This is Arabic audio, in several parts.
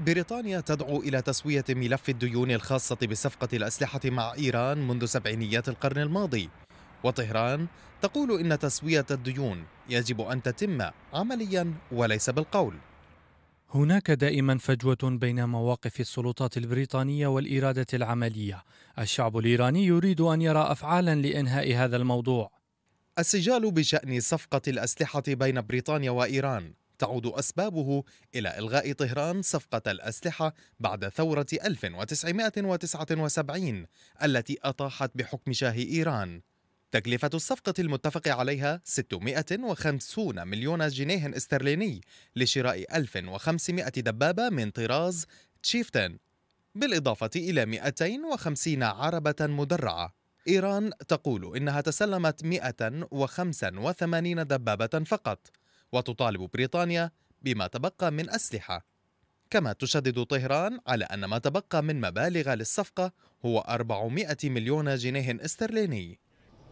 بريطانيا تدعو إلى تسوية ملف الديون الخاصة بصفقة الأسلحة مع إيران منذ سبعينيات القرن الماضي وطهران تقول إن تسوية الديون يجب أن تتم عمليا وليس بالقول هناك دائما فجوة بين مواقف السلطات البريطانية والإرادة العملية الشعب الإيراني يريد أن يرى أفعالا لإنهاء هذا الموضوع السجال بشأن صفقة الأسلحة بين بريطانيا وإيران تعود أسبابه إلى إلغاء طهران صفقة الأسلحة بعد ثورة 1979 التي أطاحت بحكم شاه إيران تكلفة الصفقة المتفق عليها 650 مليون جنيه استرليني لشراء 1500 دبابة من طراز تشيفتن بالإضافة إلى 250 عربة مدرعة إيران تقول إنها تسلمت 185 دبابة فقط وتطالب بريطانيا بما تبقى من أسلحة كما تشدد طهران على أن ما تبقى من مبالغ للصفقة هو 400 مليون جنيه استرليني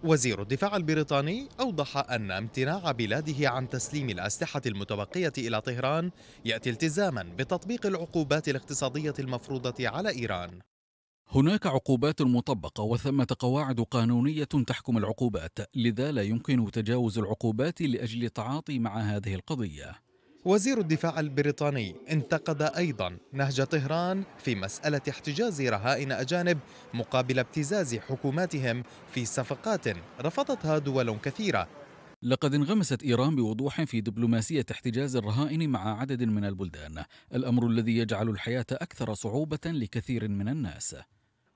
وزير الدفاع البريطاني أوضح أن امتناع بلاده عن تسليم الأسلحة المتبقية إلى طهران يأتي التزاما بتطبيق العقوبات الاقتصادية المفروضة على إيران هناك عقوبات مطبقة وثمة قواعد قانونية تحكم العقوبات، لذا لا يمكن تجاوز العقوبات لأجل التعاطي مع هذه القضية. وزير الدفاع البريطاني انتقد أيضا نهج طهران في مسألة احتجاز رهائن أجانب مقابل ابتزاز حكوماتهم في صفقات رفضتها دول كثيرة لقد انغمست إيران بوضوح في دبلوماسية احتجاز الرهائن مع عدد من البلدان، الأمر الذي يجعل الحياة أكثر صعوبة لكثير من الناس.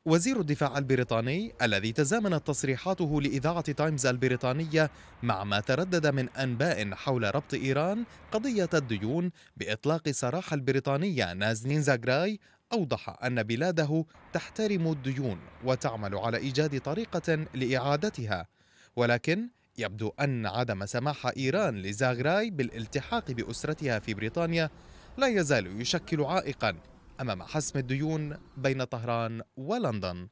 وزير الدفاع البريطاني الذي تزامنت تصريحاته لإذاعة تايمز البريطانية مع ما تردد من أنباء حول ربط إيران قضية الديون بإطلاق سراح البريطانية نازنين زاغراي أوضح أن بلاده تحترم الديون وتعمل على إيجاد طريقة لإعادتها ولكن يبدو أن عدم سماح إيران لزاغراي بالالتحاق بأسرتها في بريطانيا لا يزال يشكل عائقاً أمام حسم الديون بين طهران ولندن